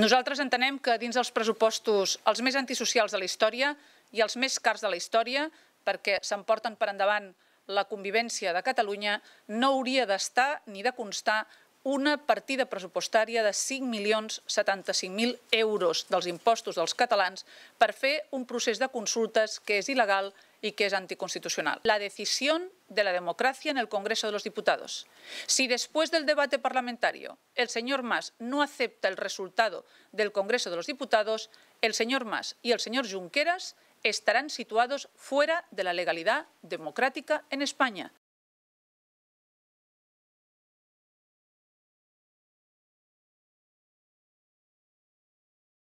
Nosaltres entenem que dins dels pressupostos els més antisocials de la història i els més cars de la història, perquè s'emporten per endavant la convivència de Catalunya, no hauria d'estar ni de constar una partida pressupostària de 5.075.000 euros dels impostos dels catalans per fer un procés de consultes que és il·legal y que es anticonstitucional. La decisión de la democracia en el Congreso de los Diputados. Si después del debate parlamentario el señor Mas no acepta el resultado del Congreso de los Diputados, el señor Mas y el señor Junqueras estarán situados fuera de la legalidad democrática en España.